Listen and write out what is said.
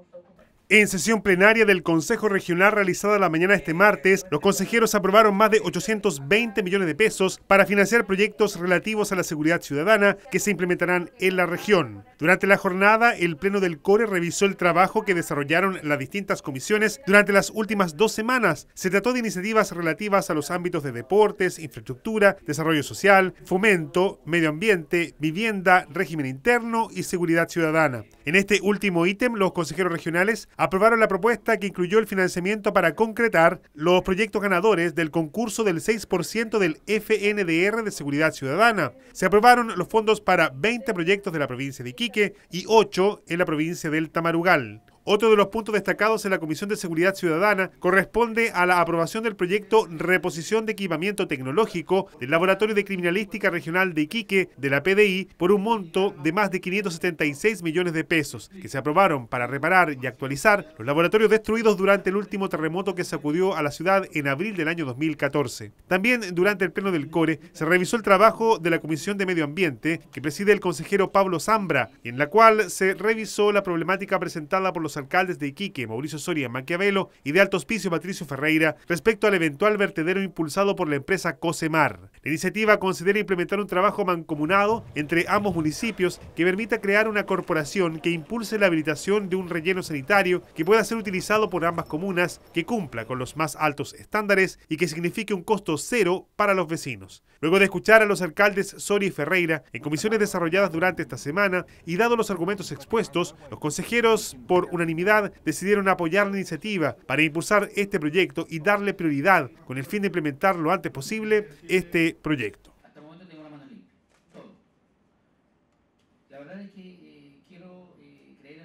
homophobic En sesión plenaria del Consejo Regional realizada la mañana de este martes, los consejeros aprobaron más de 820 millones de pesos para financiar proyectos relativos a la seguridad ciudadana que se implementarán en la región. Durante la jornada, el Pleno del CORE revisó el trabajo que desarrollaron las distintas comisiones durante las últimas dos semanas. Se trató de iniciativas relativas a los ámbitos de deportes, infraestructura, desarrollo social, fomento, medio ambiente, vivienda, régimen interno y seguridad ciudadana. En este último ítem, los consejeros regionales aprobaron la propuesta que incluyó el financiamiento para concretar los proyectos ganadores del concurso del 6% del FNDR de Seguridad Ciudadana. Se aprobaron los fondos para 20 proyectos de la provincia de Iquique y 8 en la provincia del Tamarugal. Otro de los puntos destacados en la Comisión de Seguridad Ciudadana corresponde a la aprobación del proyecto Reposición de Equipamiento Tecnológico del Laboratorio de Criminalística Regional de Iquique de la PDI por un monto de más de 576 millones de pesos que se aprobaron para reparar y actualizar los laboratorios destruidos durante el último terremoto que sacudió a la ciudad en abril del año 2014. También durante el pleno del CORE se revisó el trabajo de la Comisión de Medio Ambiente que preside el consejero Pablo Zambra en la cual se revisó la problemática presentada por los alcaldes de Iquique, Mauricio Soria Maquiavelo y de Alto Hospicio Patricio Ferreira respecto al eventual vertedero impulsado por la empresa Cosemar. La iniciativa considera implementar un trabajo mancomunado entre ambos municipios que permita crear una corporación que impulse la habilitación de un relleno sanitario que pueda ser utilizado por ambas comunas, que cumpla con los más altos estándares y que signifique un costo cero para los vecinos. Luego de escuchar a los alcaldes Sori y Ferreira en comisiones desarrolladas durante esta semana y dado los argumentos expuestos, los consejeros por unanimidad decidieron apoyar la iniciativa para impulsar este proyecto y darle prioridad con el fin de implementar lo antes posible este proyecto. Hasta el momento tengo la mano limpia, todo. La verdad es que eh, quiero eh, creer en